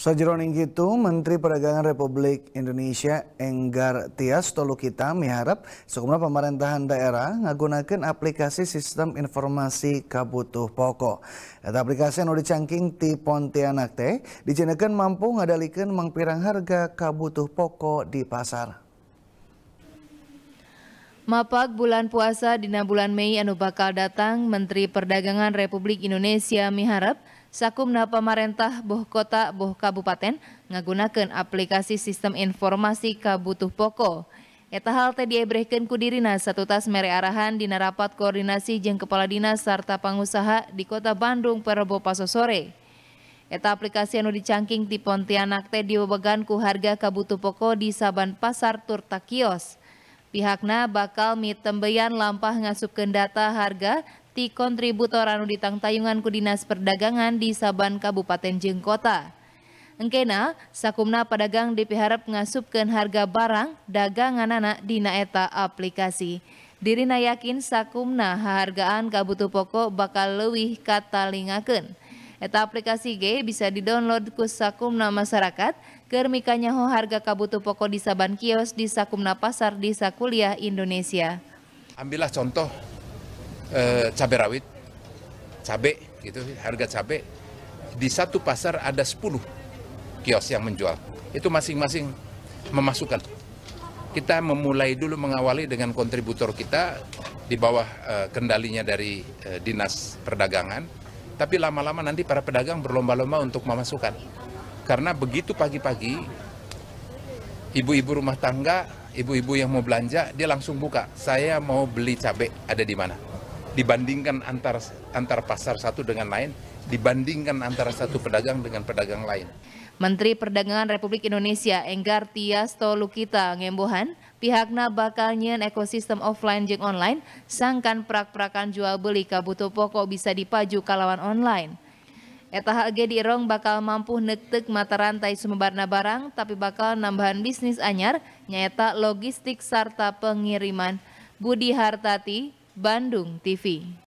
Sajroning itu, Menteri Perdagangan Republik Indonesia Enggar Tias Tolukita miharap sekumpulan pemerintahan daerah menggunakan aplikasi sistem informasi kabutuh pokok. Eta aplikasi yang dicangking di Pontianak teh dijenekeun mampu ngadalikeun mangpirang harga kabutuh pokok di pasar. Mapak bulan puasa dina bulan Mei anu bakal datang Menteri Perdagangan Republik Indonesia miharap Sakumna Pemerintah boh kota boh kabupaten ngagunakan aplikasi sistem informasi kabutuh pokok. Eta hal teh diebrehkeun ku satu tas mere arahan di rapat koordinasi jeng kepala dinas serta pengusaha di Kota Bandung Perebo Paso sore. Eta aplikasi anu dicangking di Pontianak teh dibebegan ku harga kabutuh pokok di saban pasar turta kios. Pihakna bakal mitembeyan lampah ngasupkan data harga ti kontributor anu tayungan ku Dinas Perdagangan di Saban Kabupaten Jengkota. Engkena, sakumna pedagang dipiharap ngasupkan harga barang dagangan anak di naeta aplikasi. Dirina yakin sakumna hargaan kabutuh pokok bakal kata lingaken. Eta aplikasi G bisa didownload ku sakumna masyarakat Kermikanya ho harga kabutuh pokok di saban kios di sakumna pasar di sakuliah Indonesia. Ambillah contoh eh, cabai rawit, cabai gitu, harga cabai di satu pasar ada 10 kios yang menjual. Itu masing-masing memasukkan. Kita memulai dulu mengawali dengan kontributor kita di bawah eh, kendalinya dari eh, Dinas Perdagangan. Tapi lama-lama nanti para pedagang berlomba-lomba untuk memasukkan. Karena begitu pagi-pagi ibu-ibu rumah tangga ibu-ibu yang mau belanja, dia langsung buka. Saya mau beli cabai, ada di mana? dibandingkan antar antar pasar satu dengan lain, dibandingkan antara satu pedagang dengan pedagang lain. Menteri Perdagangan Republik Indonesia Enggar Tiasto Lukita Ngembohan, pihaknya bakal nyen ekosistem offline jeng online, sangkan prak-prakan jual beli kabutuh pokok bisa dipaju kalawan online. Eta HG di Rong bakal mampu nektek mata rantai sumberna barang, tapi bakal nambahan bisnis anyar, nyata logistik serta pengiriman. Budi Hartati, Bandung TV.